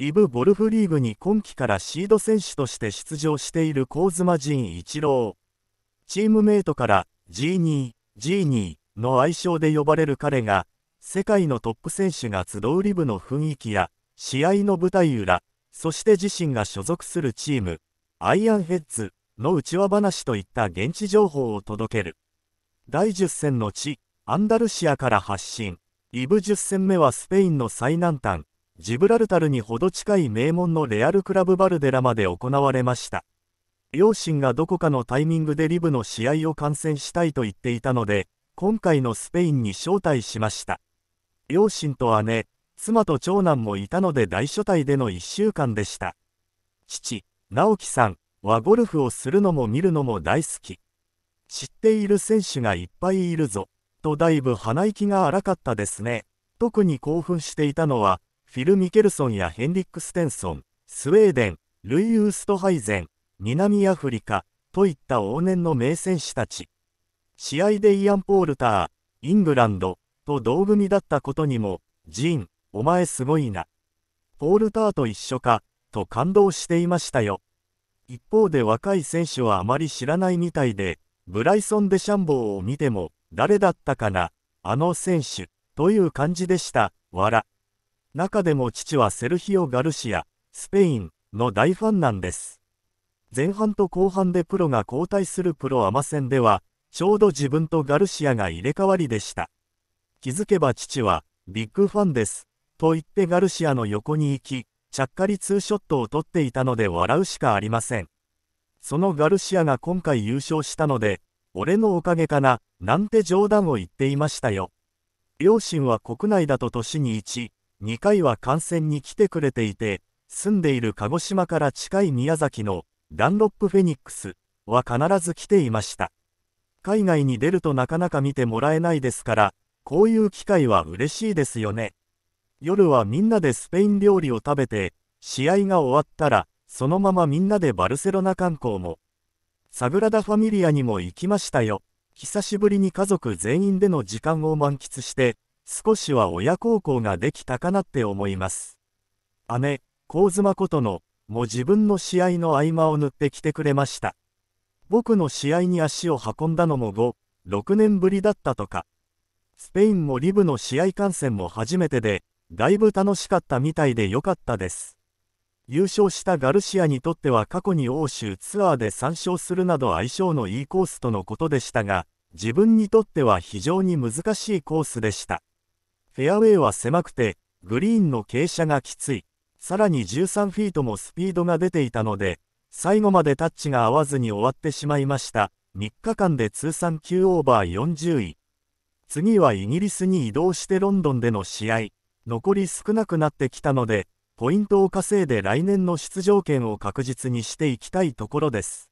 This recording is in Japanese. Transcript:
イブ・ゴルフリーグに今季からシード選手として出場している香妻陣一郎。チームメイトから G2、G2 の愛称で呼ばれる彼が、世界のトップ選手が集うリブの雰囲気や、試合の舞台裏、そして自身が所属するチーム、アイアンヘッズの内輪話といった現地情報を届ける。第10戦の地、アンダルシアから発信。イブ10戦目はスペインの最南端。ジブラルタルにほど近い名門のレアル・クラブ・バルデラまで行われました。両親がどこかのタイミングでリブの試合を観戦したいと言っていたので、今回のスペインに招待しました。両親と姉、妻と長男もいたので大所帯での1週間でした。父、直樹さんはゴルフをするのも見るのも大好き。知っている選手がいっぱいいるぞ、とだいぶ鼻息が荒かったですね。特に興奮していたのは、フィル・ミケルソンやヘンリック・ステンソン、スウェーデン、ルイ・ウーストハイゼン、南アフリカ、といった往年の名選手たち。試合でイアン・ポールター、イングランド、と同組だったことにも、ジーン、お前すごいな。ポールターと一緒か、と感動していましたよ。一方で若い選手はあまり知らないみたいで、ブライソン・デシャンボーを見ても、誰だったかな、あの選手、という感じでした、わら。中でも父はセルヒオ・ガルシア、スペインの大ファンなんです。前半と後半でプロが交代するプロアマ戦では、ちょうど自分とガルシアが入れ替わりでした。気づけば父は、ビッグファンです。と言ってガルシアの横に行き、ちゃっかりツーショットを取っていたので笑うしかありません。そのガルシアが今回優勝したので、俺のおかげかな、なんて冗談を言っていましたよ。両親は国内だと年に1、2回は観戦に来てくれていて、住んでいる鹿児島から近い宮崎のダンロップフェニックスは必ず来ていました。海外に出るとなかなか見てもらえないですから、こういう機会は嬉しいですよね。夜はみんなでスペイン料理を食べて、試合が終わったら、そのままみんなでバルセロナ観光も、サグラダ・ファミリアにも行きましたよ。久しぶりに家族全員での時間を満喫して、少しは親孝行ができたかなって思います。姉、香妻ことの、も自分の試合の合間を縫ってきてくれました。僕の試合に足を運んだのも5、6年ぶりだったとか。スペインもリブの試合観戦も初めてで、だいぶ楽しかったみたいで良かったです。優勝したガルシアにとっては過去に欧州ツアーで3勝するなど相性のいいコースとのことでしたが、自分にとっては非常に難しいコースでした。フェアウェイは狭くて、グリーンの傾斜がきつい。さらに13フィートもスピードが出ていたので、最後までタッチが合わずに終わってしまいました。3日間で通算9オーバー40位。次はイギリスに移動してロンドンでの試合。残り少なくなってきたので、ポイントを稼いで来年の出場権を確実にしていきたいところです。